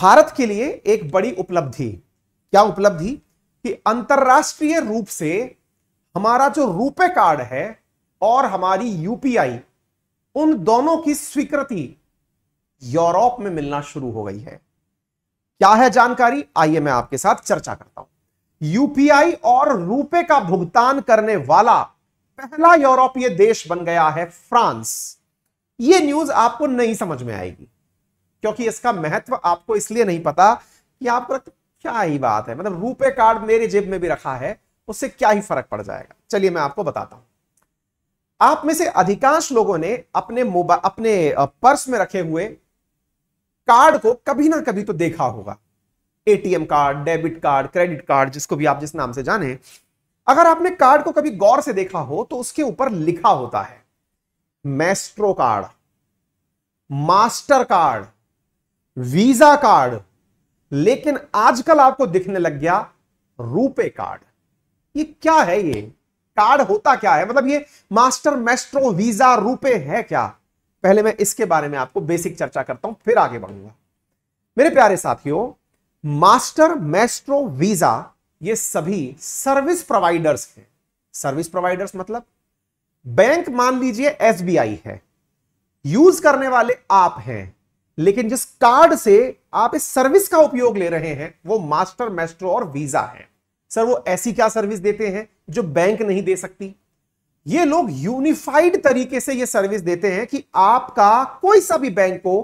भारत के लिए एक बड़ी उपलब्धि क्या उपलब्धि कि अंतर्राष्ट्रीय रूप से हमारा जो रूपे कार्ड है और हमारी यूपीआई उन दोनों की स्वीकृति यूरोप में मिलना शुरू हो गई है क्या है जानकारी आइए मैं आपके साथ चर्चा करता हूं यूपीआई और रूपे का भुगतान करने वाला पहला यूरोपीय देश बन गया है फ्रांस यह न्यूज आपको नहीं समझ में आएगी क्योंकि इसका महत्व आपको इसलिए नहीं पता कि आपको क्या ही बात है मतलब रुपए कार्ड मेरे जेब में भी रखा है उससे क्या ही फर्क पड़ जाएगा चलिए मैं आपको बताता हूं आप में से अधिकांश लोगों ने अपने मोबाइल अपने पर्स में रखे हुए कार्ड को कभी ना कभी तो देखा होगा ATM card debit card credit card जिसको भी आप जिस नाम से जाने अगर आपने कार्ड को कभी गौर से देखा हो तो उसके ऊपर लिखा होता है Maestro card Mastercard Visa card लेकिन आजकल आपको दिखने लग गया रूपे कार्ड ये क्या है ये कार्ड होता क्या है मतलब ये मास्टर मेस्ट्रो वीजा रूपे है क्या पहले मैं इसके बारे में आपको बेसिक चर्चा करता हूं फिर आगे बढ़ूंगा मेरे प्यारे साथियों मास्टर मेस्ट्रो वीजा ये सभी सर्विस प्रोवाइडर्स हैं सर्विस प्रोवाइडर्स मतलब बैंक मान लीजिए एसबीआई है यूज करने वाले आप हैं लेकिन जिस कार्ड से आप इस सर्विस का उपयोग ले रहे हैं वो मास्टर मेस्ट्रो और वीजा है सर वो ऐसी क्या सर्विस देते हैं जो बैंक नहीं दे सकती ये लोग यूनिफाइड तरीके से ये सर्विस देते हैं कि आपका कोई सा भी बैंक हो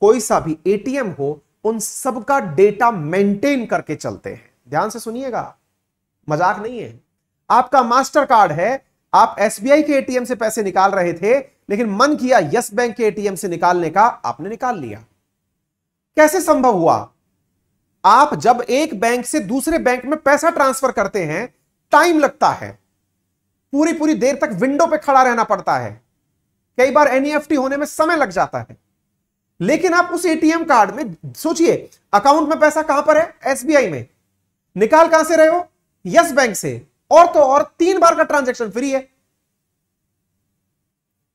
कोई सा भी एटीएम हो उन सबका डेटा मेंटेन करके चलते हैं ध्यान से सुनिएगा मजाक नहीं है आपका मास्टर कार्ड है आप एसबीआई के एटीएम से पैसे निकाल रहे थे लेकिन मन किया यस बैंक के एटीएम से निकालने का आपने निकाल लिया कैसे संभव हुआ आप जब एक बैंक से दूसरे बैंक में पैसा ट्रांसफर करते हैं टाइम लगता है पूरी पूरी देर तक विंडो पे खड़ा रहना पड़ता है कई बार एनईएफटी e होने में समय लग जाता है लेकिन आप उस एटीएम कार्ड में सोचिए अकाउंट में पैसा कहां पर है एसबीआई में निकाल कहां से रहे हो यस बैंक से और तो और तीन बार का ट्रांजेक्शन फ्री है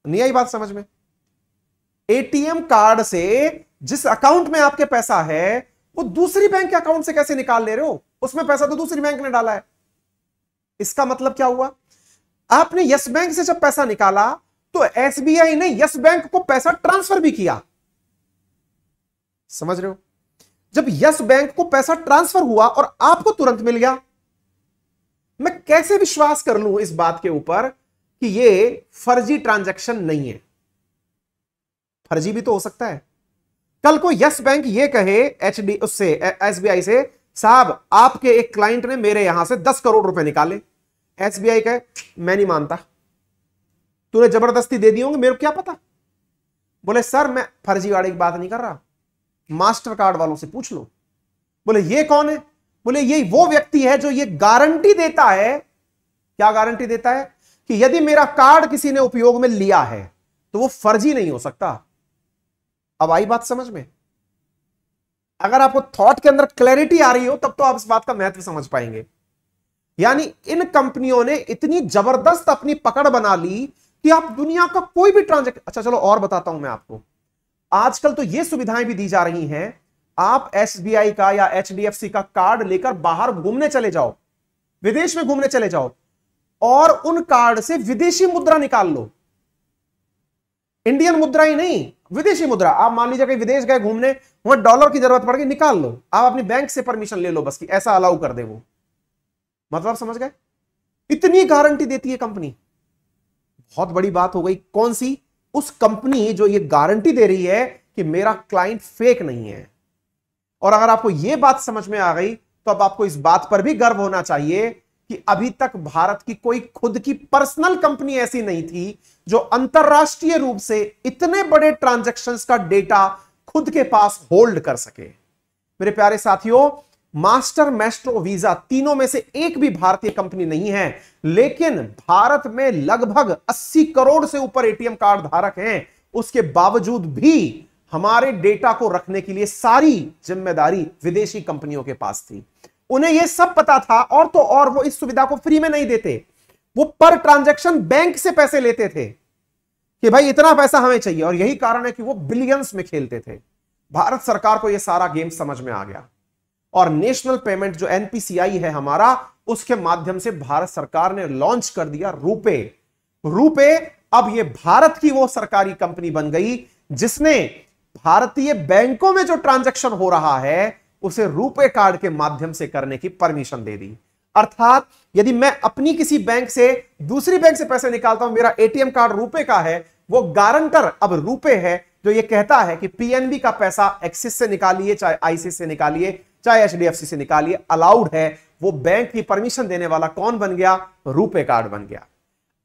नहीं आई बात समझ में एटीएम कार्ड से जिस अकाउंट में आपके पैसा है वो दूसरी बैंक के अकाउंट से कैसे निकाल ले रहे हो उसमें पैसा तो दूसरी बैंक ने डाला है इसका मतलब क्या हुआ आपने यस बैंक से जब पैसा निकाला तो एसबीआई ने यस बैंक को पैसा ट्रांसफर भी किया समझ रहे हो जब यस बैंक को पैसा ट्रांसफर हुआ और आपको तुरंत मिल गया मैं कैसे विश्वास कर लू इस बात के ऊपर कि ये फर्जी ट्रांजैक्शन नहीं है फर्जी भी तो हो सकता है कल को यस बैंक ये कहे एच डी उससे एसबीआई से साहब आपके एक क्लाइंट ने मेरे यहां से दस करोड़ रुपए निकाले एसबीआई कहे मैं नहीं मानता तूने जबरदस्ती दे दी होंगे मेरे को क्या पता बोले सर मैं फर्जीवाड़े की बात नहीं कर रहा मास्टर कार्ड वालों से पूछ लो बोले ये कौन है बोले ये वो व्यक्ति है जो ये गारंटी देता है क्या गारंटी देता है कि यदि मेरा कार्ड किसी ने उपयोग में लिया है तो वो फर्जी नहीं हो सकता अब आई बात समझ में अगर आपको थॉट के अंदर क्लैरिटी आ रही हो तब तो आप इस बात का महत्व समझ पाएंगे यानी इन कंपनियों ने इतनी जबरदस्त अपनी पकड़ बना ली कि आप दुनिया का कोई भी ट्रांजेक्शन अच्छा चलो और बताता हूं मैं आपको आजकल तो ये सुविधाएं भी दी जा रही हैं आप एस का या एच का कार्ड लेकर बाहर घूमने चले जाओ विदेश में घूमने चले जाओ और उन कार्ड से विदेशी मुद्रा निकाल लो इंडियन मुद्रा ही नहीं विदेशी मुद्रा आप मान लीजिए कहीं विदेश गए घूमने वहां डॉलर की जरूरत पड़ गई निकाल लो आप अपनी बैंक से परमिशन ले लो बस की ऐसा अलाउ कर दे वो मतलब समझ गए इतनी गारंटी देती है कंपनी बहुत बड़ी बात हो गई कौन सी उस कंपनी जो ये गारंटी दे रही है कि मेरा क्लाइंट फेक नहीं है और अगर आपको यह बात समझ में आ गई तो अब आपको इस बात पर भी गर्व होना चाहिए कि अभी तक भारत की कोई खुद की पर्सनल कंपनी ऐसी नहीं थी जो अंतरराष्ट्रीय रूप से इतने बड़े ट्रांजेक्शन का डेटा खुद के पास होल्ड कर सके मेरे प्यारे साथियों मास्टर मेस्ट्रो वीजा तीनों में से एक भी भारतीय कंपनी नहीं है लेकिन भारत में लगभग 80 करोड़ से ऊपर एटीएम कार्ड धारक हैं उसके बावजूद भी हमारे डेटा को रखने के लिए सारी जिम्मेदारी विदेशी कंपनियों के पास थी उन्हें यह सब पता था और तो और वो इस सुविधा को फ्री में नहीं देते वो पर ट्रांजेक्शन बैंक से पैसे लेते थे कि भाई इतना पैसा हमें चाहिए और यही कारण है कि वो बिलियंस में खेलते थे भारत सरकार को यह सारा गेम समझ में आ गया और नेशनल पेमेंट जो एनपीसीआई है हमारा उसके माध्यम से भारत सरकार ने लॉन्च कर दिया रूपे रूपे अब ये भारत की वो सरकारी कंपनी बन गई जिसने भारतीय बैंकों में जो ट्रांजेक्शन हो रहा है उसे रुपए कार्ड के माध्यम से करने की परमिशन दे दी अर्थात यदि मैं अपनी किसी बैंक से दूसरी बैंक से पैसे निकालता हूं मेरा एटीएम कार्ड रुपए का है वो गारंटर अब रुपए है जो ये कहता है कि पीएनबी का पैसा एक्सिस से निकालिए चाहे आईसी से निकालिए चाहे एचडीएफसी से निकालिए अलाउड है वो बैंक की परमिशन देने वाला कौन बन गया रुपए कार्ड बन गया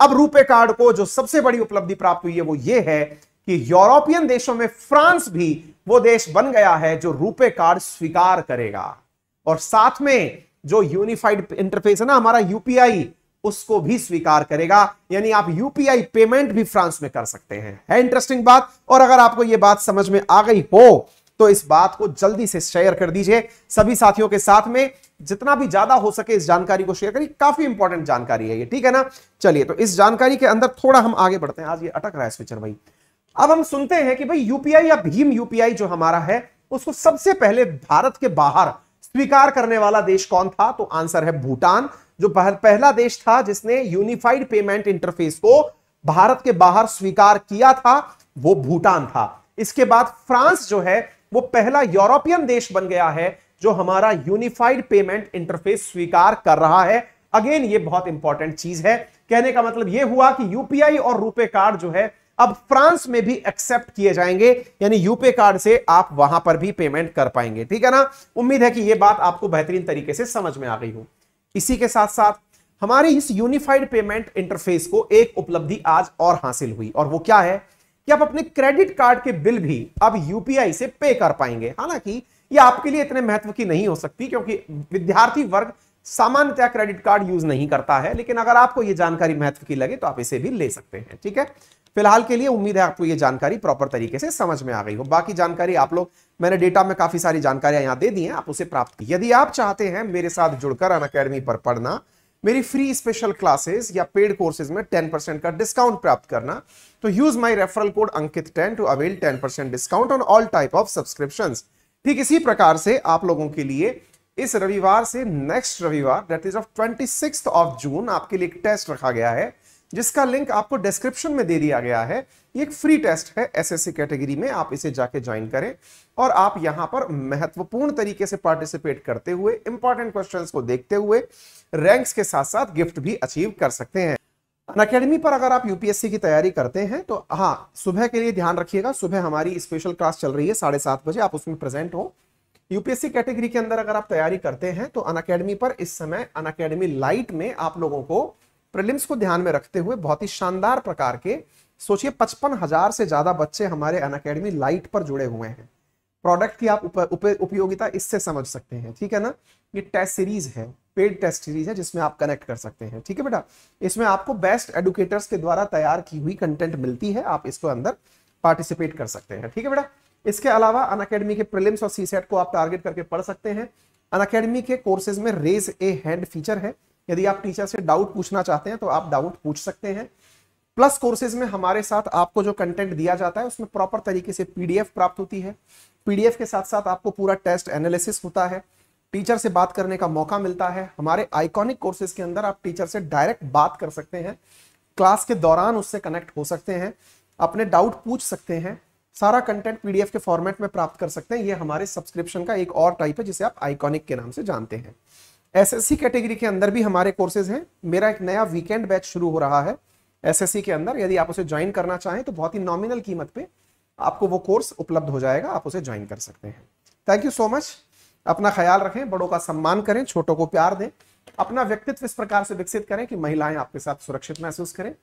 अब रुपए कार्ड को जो सबसे बड़ी उपलब्धि प्राप्त हुई है वो ये है कि यूरोपियन देशों में फ्रांस भी वो देश बन गया है जो रूपे कार्ड स्वीकार करेगा और साथ में जो यूनिफाइड इंटरफेस है ना हमारा यूपीआई उसको भी स्वीकार करेगा यानी आप यूपीआई पेमेंट भी फ्रांस में कर सकते हैं है इंटरेस्टिंग बात और अगर आपको यह बात समझ में आ गई हो तो इस बात को जल्दी से शेयर कर दीजिए सभी साथियों के साथ में जितना भी ज्यादा हो सके इस जानकारी को शेयर करिए काफी इंपॉर्टेंट जानकारी है ये ठीक है ना चलिए तो इस जानकारी के अंदर थोड़ा हम आगे बढ़ते हैं आज ये अटक रहा है स्विचर भाई अब हम सुनते हैं कि भाई यूपीआई या भीम यूपीआई जो हमारा है उसको सबसे पहले भारत के बाहर स्वीकार करने वाला देश कौन था तो आंसर है भूटान जो पहला देश था जिसने यूनिफाइड पेमेंट इंटरफेस को भारत के बाहर स्वीकार किया था वो भूटान था इसके बाद फ्रांस जो है वो पहला यूरोपियन देश बन गया है जो हमारा यूनिफाइड पेमेंट इंटरफेस स्वीकार कर रहा है अगेन ये बहुत इंपॉर्टेंट चीज है कहने का मतलब ये हुआ कि यूपीआई और रुपे कार्ड जो है अब फ्रांस में भी एक्सेप्ट किए जाएंगे यानी यूपे कार्ड से आप वहां पर भी पेमेंट कर पाएंगे ठीक है ना उम्मीद है कि यह बात आपको बेहतरीन तरीके से समझ में आ गई हो इसी के साथ साथ हमारे इस यूनिफाइड पेमेंट इंटरफेस को एक उपलब्धि आज और हासिल हुई और वो क्या है कि आप अपने क्रेडिट कार्ड के बिल भी अब यूपीआई से पे कर पाएंगे हालांकि ये आपके लिए इतने महत्व की नहीं हो सकती क्योंकि विद्यार्थी वर्ग सामान्यतया क्रेडिट कार्ड यूज नहीं करता है लेकिन अगर आपको यह जानकारी महत्व की लगे तो आप इसे भी ले सकते हैं ठीक है फिलहाल के लिए उम्मीद है आपको ये जानकारी प्रॉपर तरीके से समझ में आ गई हो बाकी जानकारी आप लोग मैंने डेटा में काफी सारी जानकारियां यहाँ दे दी हैं आप उसे प्राप्त यदि आप चाहते हैं मेरे साथ जुड़कर अन अकेडमी पर पढ़ना मेरी फ्री स्पेशल क्लासेस या पेड कोर्सेज में टेन का डिस्काउंट प्राप्त करना तो use my referral code Ankit ten to avail percent discount on all type of subscription ठीक इसी प्रकार से आप लोगों के लिए इस रविवार से नेक्स्ट रविवार that is of twenty of June आपके लिए एक टेस्ट रखा गया है जिसका लिंक आपको डिस्क्रिप्शन में दे दिया गया है ये एक फ्री टेस्ट है एसएससी कैटेगरी में आप इसे जाके ज्वाइन करें और आप यहां पर महत्वपूर्ण तरीके से पार्टिसिपेट करते हुए इंपॉर्टेंट क्वेश्चंस को देखते हुए रैंक्स के साथ साथ गिफ्ट भी अचीव कर सकते हैं अकेडमी पर अगर आप यूपीएससी की तैयारी करते हैं तो हाँ सुबह के लिए ध्यान रखिएगा सुबह हमारी स्पेशल क्लास चल रही है साढ़े सात बजे आप उसमें प्रेजेंट हो यूपीएससी कैटेगरी के अंदर अगर आप तैयारी करते हैं तो अन पर इस समय अन लाइट में आप लोगों को प्रिलिम्स को ध्यान में रखते हुए बहुत ही शानदार प्रकार के सोचिए पचपन हजार से ज्यादा बच्चे हमारे अन अकेडमी लाइट पर जुड़े हुए हैं प्रोडक्ट की आप उप, उप, उपयोगिता इससे समझ सकते हैं ठीक है ना ये टेस्ट सीरीज है पेड टेस्ट सीरीज है जिसमें आप कनेक्ट कर सकते हैं ठीक है बेटा इसमें आपको बेस्ट एडुकेटर्स के द्वारा तैयार की हुई कंटेंट मिलती है आप इसको अंदर पार्टिसिपेट कर सकते हैं ठीक है बेटा इसके अलावा अन अकेडमी के प्रिलिम्स और सी सेट को आप टारगेट करके पढ़ सकते हैं अन अकेडमी के कोर्सेज में रेज ए हैंड फीचर है यदि आप टीचर से डाउट पूछना चाहते हैं तो आप डाउट पूछ सकते हैं प्लस कोर्सेज में हमारे साथ आपको जो कंटेंट दिया जाता है उसमें प्रॉपर तरीके से पीडीएफ प्राप्त होती है पीडीएफ के साथ साथ आपको पूरा टेस्ट एनालिसिस होता है टीचर से बात करने का मौका मिलता है हमारे आइकॉनिक कोर्सेज के अंदर आप टीचर से डायरेक्ट बात कर सकते हैं क्लास के दौरान उससे कनेक्ट हो सकते हैं अपने डाउट पूछ सकते हैं सारा कंटेंट पीडीएफ के फॉर्मेट में प्राप्त कर सकते हैं ये हमारे सब्सक्रिप्शन का एक और टाइप है जिसे आप आइकॉनिक के नाम से जानते हैं एसएससी कैटेगरी के अंदर भी हमारे कोर्सेज हैं मेरा एक नया वीकेंड बैच शुरू हो रहा है एसएससी के अंदर यदि आप उसे ज्वाइन करना चाहें तो बहुत ही नॉमिनल कीमत पे आपको वो कोर्स उपलब्ध हो जाएगा आप उसे ज्वाइन कर सकते हैं थैंक यू सो मच अपना ख्याल रखें बड़ों का सम्मान करें छोटों को प्यार दें अपना व्यक्तित्व इस प्रकार से विकसित करें कि महिलाएं आपके साथ सुरक्षित महसूस करें